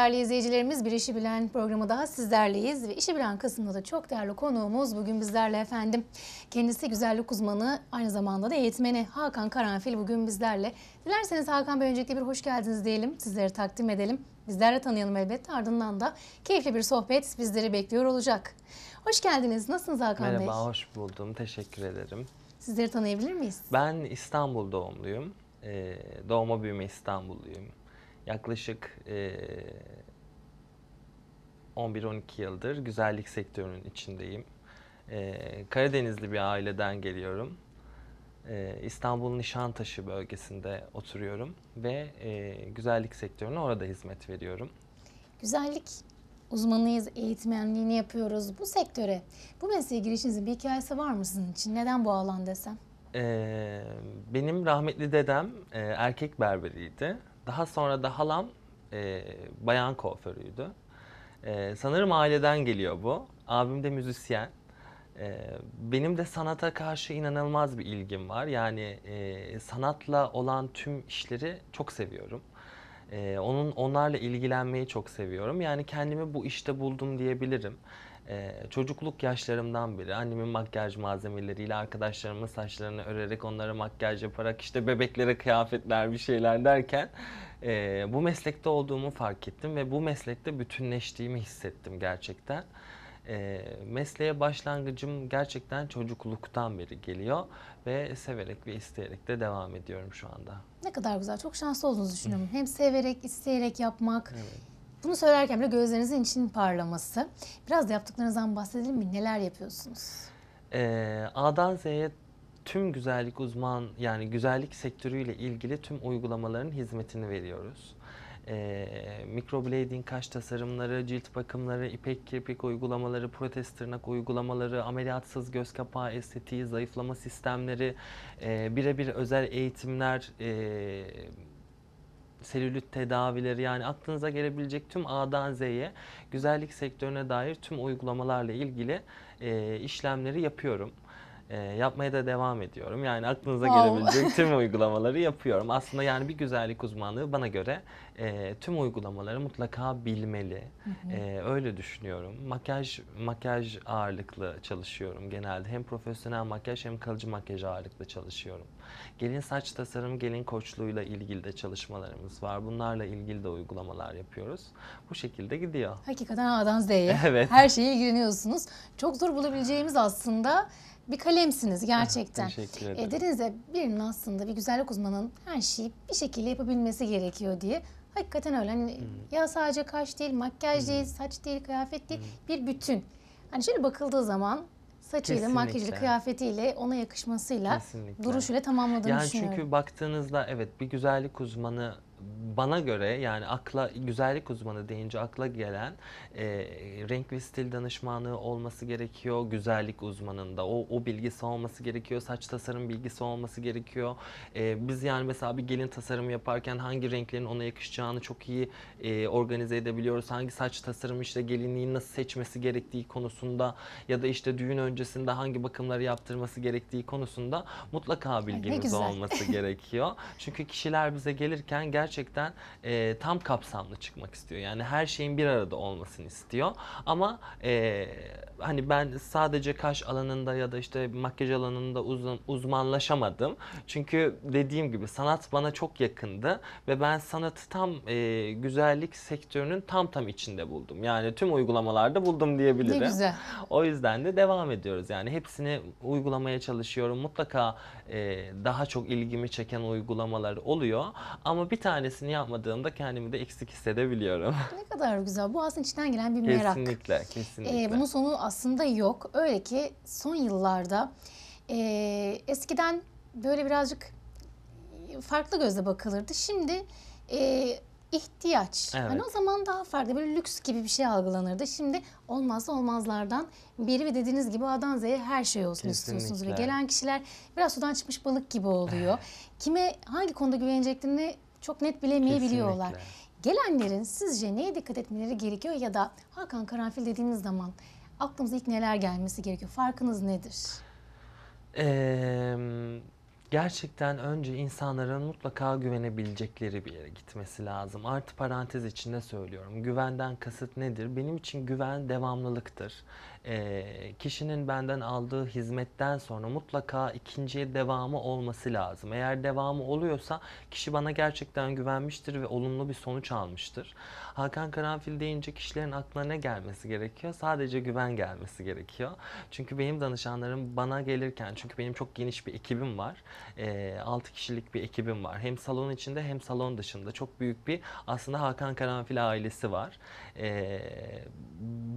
değerli izleyicilerimiz bir işi bilen programı daha sizlerleyiz ve işi bilen kısmında da çok değerli konuğumuz bugün bizlerle efendim. Kendisi güzellik uzmanı aynı zamanda da eğitmeni Hakan Karanfil bugün bizlerle. Dilerseniz Hakan Bey öncelikle bir hoş geldiniz diyelim sizleri takdim edelim. Bizlerle tanıyalım elbette ardından da keyifli bir sohbet bizleri bekliyor olacak. Hoş geldiniz nasılsınız Hakan Merhaba, Bey? Merhaba hoş buldum teşekkür ederim. Sizleri tanıyabilir miyiz? Ben İstanbul doğumluyum. Ee, doğma büyüme İstanbulluyum yaklaşık e, 11-12 yıldır güzellik sektörünün içindeyim. E, Karadenizli bir aileden geliyorum. E, İstanbul Nişantaşı bölgesinde oturuyorum ve e, güzellik sektörüne orada hizmet veriyorum. Güzellik uzmanıyız, eğitmenliğini yapıyoruz bu sektöre. Bu mesleğe girişinizin bir hikayesi var mı sizin için? Neden bu alan desem? Ee, benim rahmetli dedem e, erkek berberiydi daha sonra da halam e, bayan kuaförüydü. E, sanırım aileden geliyor bu. Abim de müzisyen. E, benim de sanata karşı inanılmaz bir ilgim var. Yani e, sanatla olan tüm işleri çok seviyorum. E, onun onlarla ilgilenmeyi çok seviyorum. Yani kendimi bu işte buldum diyebilirim. Ee, çocukluk yaşlarımdan biri annemin makyaj malzemeleriyle arkadaşlarımın saçlarını örerek onlara makyaj yaparak işte bebeklere kıyafetler bir şeyler derken e, bu meslekte olduğumu fark ettim ve bu meslekte bütünleştiğimi hissettim gerçekten. E, mesleğe başlangıcım gerçekten çocukluktan beri geliyor ve severek ve isteyerek de devam ediyorum şu anda. Ne kadar güzel. Çok şanslı olduğunuzu düşünüyorum. Hem severek, isteyerek yapmak, evet. Bunu söylerken bile gözlerinizin için parlaması. Biraz da yaptıklarınızdan bahsedelim mi? Neler yapıyorsunuz? Ee, A'dan Z'ye tüm güzellik uzman yani güzellik sektörüyle ilgili tüm uygulamaların hizmetini veriyoruz. Ee, microblading kaş tasarımları, cilt bakımları, ipek kirpik uygulamaları, protez tırnak uygulamaları, ameliyatsız göz kapağı estetiği, zayıflama sistemleri, e, birebir özel eğitimler, e, selülit tedavileri yani aklınıza gelebilecek tüm A'dan Z'ye güzellik sektörüne dair tüm uygulamalarla ilgili e, işlemleri yapıyorum. E, yapmaya da devam ediyorum. Yani aklınıza wow. gelebilecek tüm uygulamaları yapıyorum. Aslında yani bir güzellik uzmanlığı bana göre e, tüm uygulamaları mutlaka bilmeli. Hı hı. E, öyle düşünüyorum. Makyaj makyaj ağırlıklı çalışıyorum genelde. Hem profesyonel makyaj hem kalıcı makyaj ağırlıklı çalışıyorum. Gelin saç tasarım, gelin koçluğuyla ilgili de çalışmalarımız var. Bunlarla ilgili de uygulamalar yapıyoruz. Bu şekilde gidiyor. Hakikaten A'dan Z'ye. Evet. Her şeye ilgileniyorsunuz. Çok zor bulabileceğimiz aslında bir kalemsiniz gerçekten. Teşekkür e, ederim. E, dediniz de birinin aslında bir güzellik uzmanının her şeyi bir şekilde yapabilmesi gerekiyor diye. Hakikaten öyle. Hani hmm. ya sadece kaş değil, makyaj hmm. değil, saç değil, kıyafet değil. Hmm. Bir bütün. Hani şöyle bakıldığı zaman saçıyla, Kesinlikle. makyajıyla, kıyafetiyle, ona yakışmasıyla, Kesinlikle. duruşuyla tamamladığını yani düşünüyorum. Yani çünkü baktığınızda evet bir güzellik uzmanı bana göre yani akla güzellik uzmanı deyince akla gelen e, renk ve stil danışmanı olması gerekiyor güzellik uzmanında o o bilgisi olması gerekiyor saç tasarım bilgisi olması gerekiyor e, biz yani mesela bir gelin tasarımı yaparken hangi renklerin ona yakışacağını çok iyi e, organize edebiliyoruz hangi saç tasarımı işte gelinliği nasıl seçmesi gerektiği konusunda ya da işte düğün öncesinde hangi bakımları yaptırması gerektiği konusunda mutlaka bilgimiz olması gerekiyor çünkü kişiler bize gelirken gerçekten gerçekten e, tam kapsamlı çıkmak istiyor. Yani her şeyin bir arada olmasını istiyor. Ama e, hani ben sadece kaş alanında ya da işte makyaj alanında uzun, uzmanlaşamadım. Çünkü dediğim gibi sanat bana çok yakındı ve ben sanatı tam e, güzellik sektörünün tam tam içinde buldum. Yani tüm uygulamalarda buldum diyebilirim. Ne güzel. O yüzden de devam ediyoruz. Yani hepsini uygulamaya çalışıyorum. Mutlaka e, daha çok ilgimi çeken uygulamalar oluyor. Ama bir tane tanesini yapmadığımda kendimi de eksik hissedebiliyorum. Ne kadar güzel. Bu aslında içten gelen bir merak. Kesinlikle, kesinlikle. Ee, bunun sonu aslında yok. Öyle ki son yıllarda e, eskiden böyle birazcık farklı gözle bakılırdı. Şimdi e, ihtiyaç. Hani evet. Hani o zaman daha farklı bir lüks gibi bir şey algılanırdı. Şimdi olmazsa olmazlardan biri ve dediğiniz gibi A'dan Z'ye her şey olsun Kesinlikle. istiyorsunuz ve gelen kişiler biraz sudan çıkmış balık gibi oluyor. Kime hangi konuda güveneceklerini çok net bilemeyebiliyorlar. Gelenlerin sizce neye dikkat etmeleri gerekiyor ya da Hakan Karanfil dediğimiz zaman aklımıza ilk neler gelmesi gerekiyor? Farkınız nedir? Ee, gerçekten önce insanların mutlaka güvenebilecekleri bir yere gitmesi lazım. Artı parantez içinde söylüyorum. Güvenden kasıt nedir? Benim için güven devamlılıktır e, kişinin benden aldığı hizmetten sonra mutlaka ikinciye devamı olması lazım. Eğer devamı oluyorsa kişi bana gerçekten güvenmiştir ve olumlu bir sonuç almıştır. Hakan Karanfil deyince kişilerin aklına ne gelmesi gerekiyor? Sadece güven gelmesi gerekiyor. Çünkü benim danışanlarım bana gelirken çünkü benim çok geniş bir ekibim var. E, 6 kişilik bir ekibim var. Hem salon içinde hem salon dışında çok büyük bir aslında Hakan Karanfil ailesi var. E,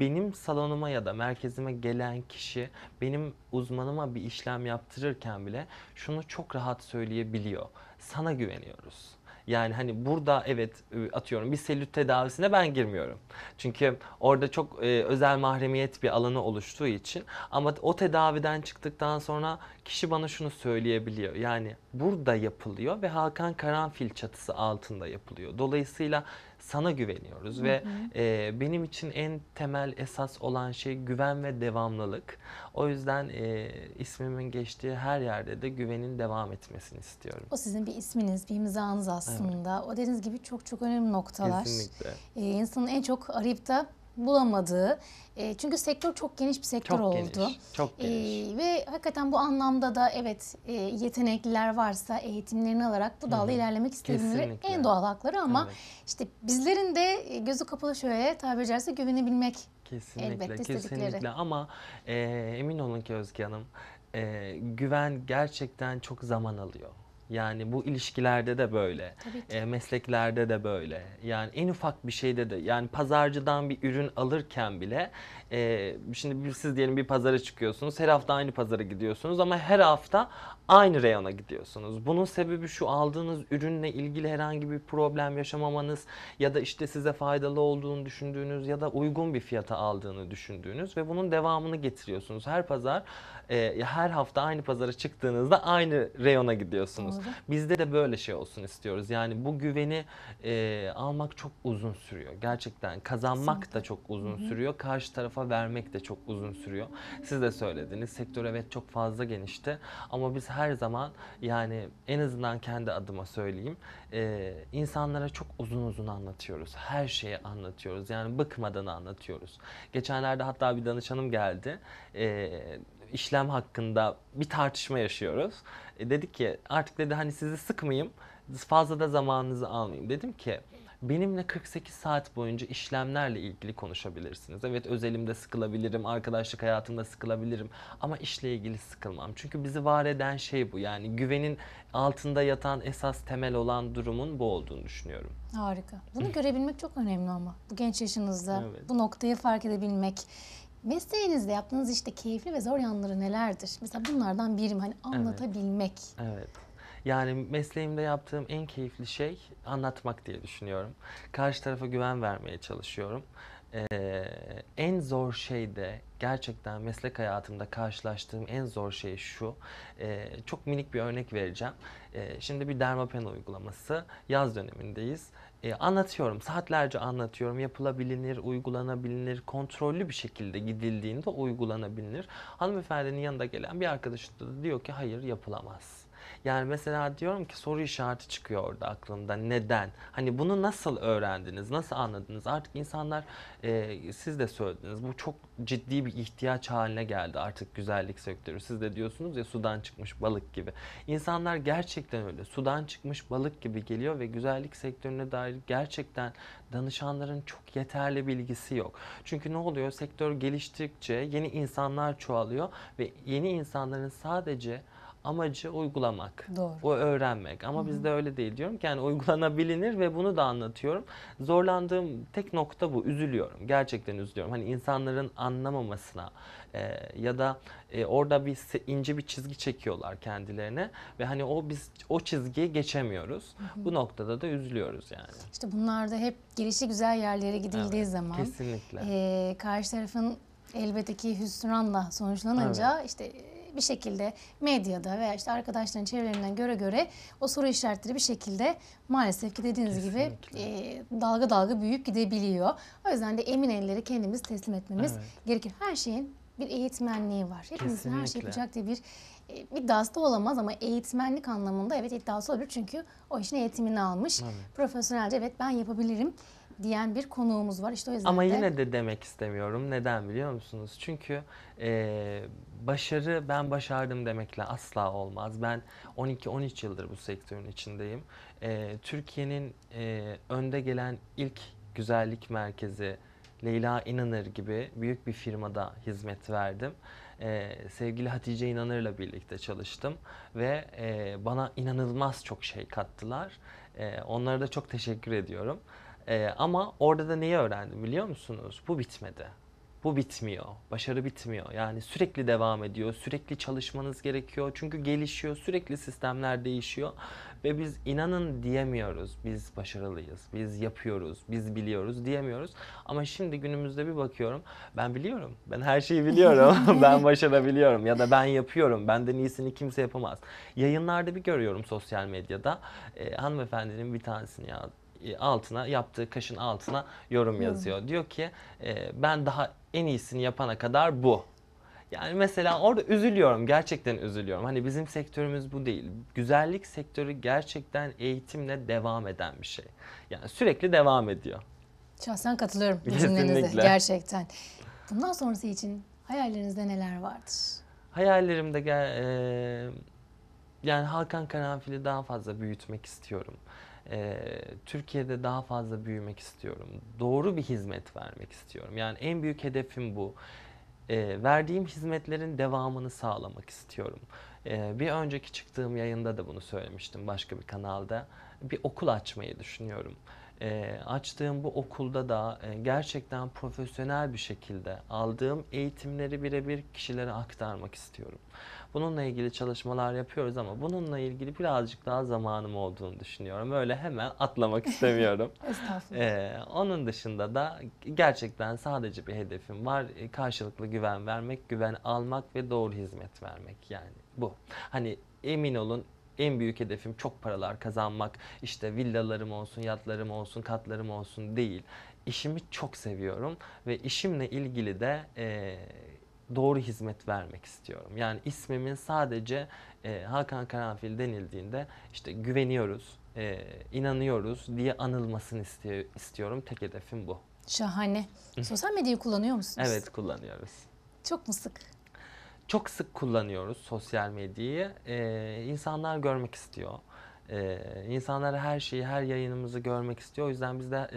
benim salonuma ya da mer merkezime gelen kişi benim uzmanıma bir işlem yaptırırken bile şunu çok rahat söyleyebiliyor. Sana güveniyoruz. Yani hani burada evet e, atıyorum bir selülit tedavisine ben girmiyorum. Çünkü orada çok e, özel mahremiyet bir alanı oluştuğu için ama o tedaviden çıktıktan sonra kişi bana şunu söyleyebiliyor. Yani burada yapılıyor ve Hakan Karanfil çatısı altında yapılıyor. Dolayısıyla sana güveniyoruz Hı-hı. ve e, benim için en temel esas olan şey güven ve devamlılık. O yüzden e, ismimin geçtiği her yerde de güvenin devam etmesini istiyorum. O sizin bir isminiz, bir imzanız aslında. Evet. O dediğiniz gibi çok çok önemli noktalar. Kesinlikle. E, insanın en çok arayıp da bulamadığı e, çünkü sektör çok geniş bir sektör çok oldu. Geniş, çok e, geniş. E, ve hakikaten bu anlamda da evet e, yetenekliler varsa eğitimlerini alarak bu dalda ilerlemek isteyebilirler. En doğal hakları ama evet. işte bizlerin de e, gözü kapalı şöyle tabiri caizse güvenebilmek Kesinlikle, elbette kesinlikle. istedikleri. Ama e, emin olun ki Özge Hanım e, güven gerçekten çok zaman alıyor. Yani bu ilişkilerde de böyle, e, mesleklerde de böyle. Yani en ufak bir şeyde de yani pazarcıdan bir ürün alırken bile e, şimdi siz diyelim bir pazara çıkıyorsunuz. Her hafta aynı pazara gidiyorsunuz ama her hafta aynı reyona gidiyorsunuz. Bunun sebebi şu aldığınız ürünle ilgili herhangi bir problem yaşamamanız ya da işte size faydalı olduğunu düşündüğünüz ya da uygun bir fiyata aldığını düşündüğünüz ve bunun devamını getiriyorsunuz. Her pazar e, her hafta aynı pazara çıktığınızda aynı reyona gidiyorsunuz. Doğru. Bizde de böyle şey olsun istiyoruz. Yani bu güveni e, almak çok uzun sürüyor. Gerçekten kazanmak Kesinlikle. da çok uzun Hı-hı. sürüyor. Karşı tarafa tarafa vermek de çok uzun sürüyor. Siz de söylediniz sektör evet çok fazla genişti ama biz her zaman yani en azından kendi adıma söyleyeyim e, insanlara çok uzun uzun anlatıyoruz. Her şeyi anlatıyoruz yani bıkmadan anlatıyoruz. Geçenlerde hatta bir danışanım geldi. E, işlem hakkında bir tartışma yaşıyoruz. E, dedi ki artık dedi hani sizi sıkmayayım fazla da zamanınızı almayayım. Dedim ki benimle 48 saat boyunca işlemlerle ilgili konuşabilirsiniz. Evet özelimde sıkılabilirim, arkadaşlık hayatımda sıkılabilirim ama işle ilgili sıkılmam. Çünkü bizi var eden şey bu. Yani güvenin altında yatan esas temel olan durumun bu olduğunu düşünüyorum. Harika. Bunu görebilmek çok önemli ama bu genç yaşınızda evet. bu noktayı fark edebilmek. Mesleğinizde yaptığınız işte keyifli ve zor yanları nelerdir? Mesela bunlardan birim hani anlatabilmek. Evet. evet. Yani mesleğimde yaptığım en keyifli şey anlatmak diye düşünüyorum. Karşı tarafa güven vermeye çalışıyorum. Ee, en zor şey de gerçekten meslek hayatımda karşılaştığım en zor şey şu. E, çok minik bir örnek vereceğim. E, şimdi bir dermapen uygulaması yaz dönemindeyiz. E, anlatıyorum, saatlerce anlatıyorum. Yapılabilir, uygulanabilir, kontrollü bir şekilde gidildiğinde uygulanabilir. Hanımefendinin yanında gelen bir arkadaşı da diyor ki hayır yapılamaz. Yani mesela diyorum ki soru işareti çıkıyor orada aklımda. Neden? Hani bunu nasıl öğrendiniz? Nasıl anladınız? Artık insanlar e, siz de söylediniz. Bu çok ciddi bir ihtiyaç haline geldi artık güzellik sektörü. Siz de diyorsunuz ya sudan çıkmış balık gibi. İnsanlar gerçekten öyle. Sudan çıkmış balık gibi geliyor ve güzellik sektörüne dair gerçekten danışanların çok yeterli bilgisi yok. Çünkü ne oluyor? Sektör geliştikçe yeni insanlar çoğalıyor ve yeni insanların sadece amacı uygulamak. Doğru. O öğrenmek. Ama Hı-hı. bizde öyle değil diyorum ki yani uygulanabilinir ve bunu da anlatıyorum. Zorlandığım tek nokta bu. Üzülüyorum. Gerçekten üzülüyorum. Hani insanların anlamamasına e, ya da e, orada bir ince bir çizgi çekiyorlar kendilerine ve hani o biz o çizgiyi geçemiyoruz. Hı-hı. Bu noktada da üzülüyoruz yani. İşte bunlar da hep gelişi güzel yerlere gidildiği evet, zaman kesinlikle. E, karşı tarafın elbette ki hüsranla sonuçlanınca evet. işte bir şekilde medyada veya işte arkadaşların çevrelerinden göre göre o soru işaretleri bir şekilde maalesef ki dediğiniz Kesinlikle. gibi e, dalga dalga büyüyüp gidebiliyor. O yüzden de emin elleri kendimiz teslim etmemiz evet. gerekir. Her şeyin bir eğitmenliği var. Hepimizin her şey yapacak diye bir e, iddiası da olamaz ama eğitmenlik anlamında evet iddiası olabilir. Çünkü o işin eğitimini almış. Evet. Profesyonelce evet ben yapabilirim diyen bir konuğumuz var. İşte o yüzden Ama de... yine de demek istemiyorum. Neden biliyor musunuz? Çünkü e, başarı ben başardım demekle asla olmaz. Ben 12-13 yıldır bu sektörün içindeyim. E, Türkiye'nin e, önde gelen ilk güzellik merkezi Leyla İnanır gibi büyük bir firmada hizmet verdim. Ee, sevgili Hatice İnanır'la birlikte çalıştım ve e, bana inanılmaz çok şey kattılar. E, onlara da çok teşekkür ediyorum. E, ama orada da neyi öğrendim biliyor musunuz? Bu bitmedi. Bu bitmiyor. Başarı bitmiyor. Yani sürekli devam ediyor. Sürekli çalışmanız gerekiyor. Çünkü gelişiyor. Sürekli sistemler değişiyor. Ve biz inanın diyemiyoruz. Biz başarılıyız. Biz yapıyoruz. Biz biliyoruz diyemiyoruz. Ama şimdi günümüzde bir bakıyorum. Ben biliyorum. Ben her şeyi biliyorum. ben başarabiliyorum. Ya da ben yapıyorum. Benden iyisini kimse yapamaz. Yayınlarda bir görüyorum sosyal medyada. E, hanımefendinin bir tanesini yazdı e, altına yaptığı kaşın altına yorum yazıyor. Diyor ki e, ben daha en iyisini yapana kadar bu. Yani mesela orada üzülüyorum. Gerçekten üzülüyorum. Hani bizim sektörümüz bu değil. Güzellik sektörü gerçekten eğitimle devam eden bir şey. Yani sürekli devam ediyor. Şahsen katılıyorum cümlenize gerçekten. Bundan sonrası için hayallerinizde neler vardır? Hayallerimde e, yani Hakan Karanfil'i daha fazla büyütmek istiyorum e, Türkiye'de daha fazla büyümek istiyorum. Doğru bir hizmet vermek istiyorum. Yani en büyük hedefim bu. E, verdiğim hizmetlerin devamını sağlamak istiyorum. E, bir önceki çıktığım yayında da bunu söylemiştim başka bir kanalda. Bir okul açmayı düşünüyorum e, açtığım bu okulda da e, gerçekten profesyonel bir şekilde aldığım eğitimleri birebir kişilere aktarmak istiyorum. Bununla ilgili çalışmalar yapıyoruz ama bununla ilgili birazcık daha zamanım olduğunu düşünüyorum. Öyle hemen atlamak istemiyorum. Estağfurullah. E, onun dışında da gerçekten sadece bir hedefim var. E, karşılıklı güven vermek, güven almak ve doğru hizmet vermek yani bu. Hani emin olun en büyük hedefim çok paralar kazanmak, işte villalarım olsun, yatlarım olsun, katlarım olsun değil. İşimi çok seviyorum ve işimle ilgili de e, doğru hizmet vermek istiyorum. Yani ismimin sadece e, Hakan Karanfil denildiğinde işte güveniyoruz, e, inanıyoruz diye anılmasını istiyor, istiyorum. Tek hedefim bu. Şahane. Sosyal medyayı kullanıyor musunuz? Evet kullanıyoruz. Çok mu sık? Çok sık kullanıyoruz sosyal medyayı. Ee, insanlar görmek istiyor. Ee, insanlar her şeyi, her yayınımızı görmek istiyor. O yüzden biz de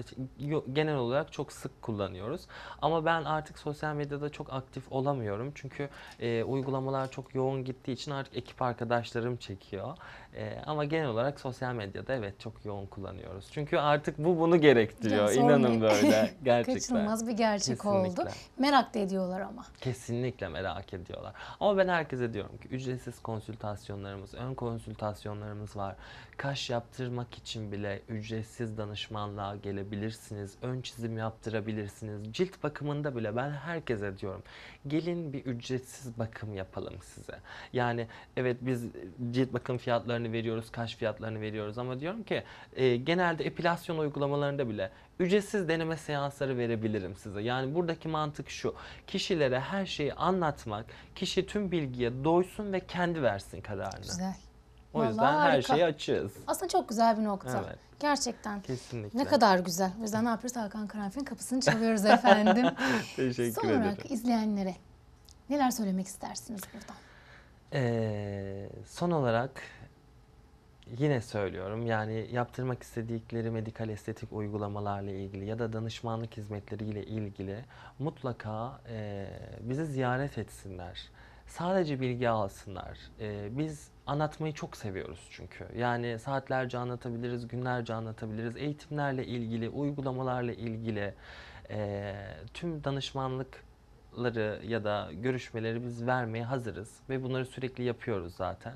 e, genel olarak çok sık kullanıyoruz. Ama ben artık sosyal medyada çok aktif olamıyorum. Çünkü e, uygulamalar çok yoğun gittiği için artık ekip arkadaşlarım çekiyor. E, ama genel olarak sosyal medyada evet çok yoğun kullanıyoruz. Çünkü artık bu bunu gerektiriyor. Yani İnanın bir... böyle gerçekten. Kaçınılmaz bir gerçek Kesinlikle. oldu. Merak da ediyorlar ama. Kesinlikle merak ediyorlar. Ama ben herkese diyorum ki ücretsiz konsültasyonlarımız, ön konsültasyonlarımız var. Kaş yaptırmak için bile ücretsiz danışmanlığa gelebilirsiniz. Ön çizim yaptırabilirsiniz. Cilt bakımında bile ben herkese diyorum. Gelin bir ücretsiz bakım yapalım size. Yani evet biz cilt bakım fiyatlarını veriyoruz, kaş fiyatlarını veriyoruz ama diyorum ki e, genelde epilasyon uygulamalarında bile ücretsiz deneme seansları verebilirim size. Yani buradaki mantık şu. Kişilere her şeyi anlatmak, kişi tüm bilgiye doysun ve kendi versin kararını. Güzel. O Vallahi yüzden her harika. şeyi açığız. Aslında çok güzel bir nokta. Evet. Gerçekten. Kesinlikle. Ne kadar güzel. O yüzden ne yapıyoruz? Hakan Karanfil'in kapısını çalıyoruz efendim. Teşekkür Son ederim. Son olarak izleyenlere neler söylemek istersiniz buradan? Ee, son olarak yine söylüyorum yani yaptırmak istedikleri medikal estetik uygulamalarla ilgili ya da danışmanlık hizmetleriyle ilgili mutlaka e, bizi ziyaret etsinler. Sadece bilgi alsınlar. E, biz anlatmayı çok seviyoruz çünkü. Yani saatlerce anlatabiliriz, günlerce anlatabiliriz. Eğitimlerle ilgili, uygulamalarla ilgili e, tüm danışmanlıkları ya da görüşmeleri biz vermeye hazırız ve bunları sürekli yapıyoruz zaten.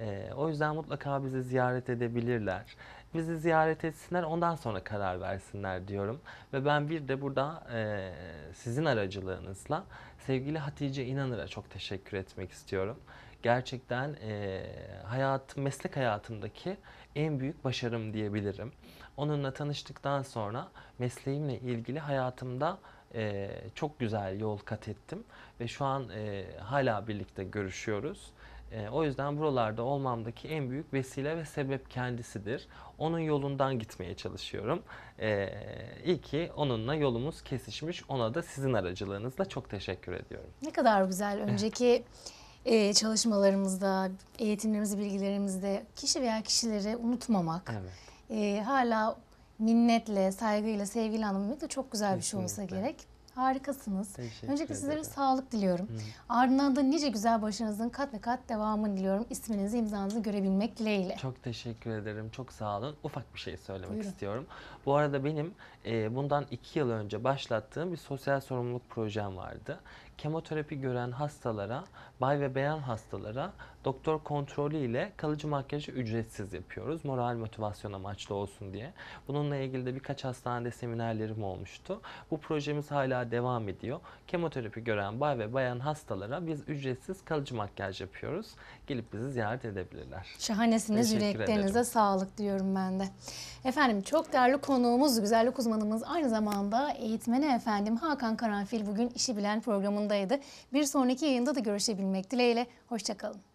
E, o yüzden mutlaka bizi ziyaret edebilirler. Bizi ziyaret etsinler, ondan sonra karar versinler diyorum. Ve ben bir de burada e, sizin aracılığınızla sevgili Hatice İnanır'a çok teşekkür etmek istiyorum gerçekten e, hayat, meslek hayatımdaki en büyük başarım diyebilirim. Onunla tanıştıktan sonra mesleğimle ilgili hayatımda e, çok güzel yol kat ettim ve şu an e, hala birlikte görüşüyoruz. E, o yüzden buralarda olmamdaki en büyük vesile ve sebep kendisidir. Onun yolundan gitmeye çalışıyorum. E, iyi ki onunla yolumuz kesişmiş. Ona da sizin aracılığınızla çok teşekkür ediyorum. Ne kadar güzel. Önceki e, çalışmalarımızda, eğitimlerimizde, bilgilerimizde kişi veya kişileri unutmamak evet. e, hala minnetle, saygıyla, sevgiyle da çok güzel Kesinlikle. bir şey olsa gerek. Harikasınız. Öncelikle sizlere sağlık diliyorum. Hı. Ardından da nice güzel başınızın kat ve kat devamını diliyorum. İsminizi, imzanızı görebilmek dileğiyle. Çok teşekkür ederim. Çok sağ olun. Ufak bir şey söylemek Buyurun. istiyorum. Bu arada benim e, bundan iki yıl önce başlattığım bir sosyal sorumluluk projem vardı. Kemoterapi gören hastalara bay ve beyan hastalara doktor kontrolü ile kalıcı makyajı ücretsiz yapıyoruz. Moral motivasyon amaçlı olsun diye. Bununla ilgili de birkaç hastanede seminerlerim olmuştu. Bu projemiz hala devam ediyor. Kemoterapi gören bay ve bayan hastalara biz ücretsiz kalıcı makyaj yapıyoruz. Gelip bizi ziyaret edebilirler. Şahanesiniz. Yüreklerinize ederim. sağlık diyorum ben de. Efendim çok değerli konuğumuz, güzellik uzmanımız aynı zamanda eğitmeni efendim Hakan Karanfil bugün işi Bilen programındaydı. Bir sonraki yayında da görüşebilmek görünmek dileğiyle. Hoşçakalın.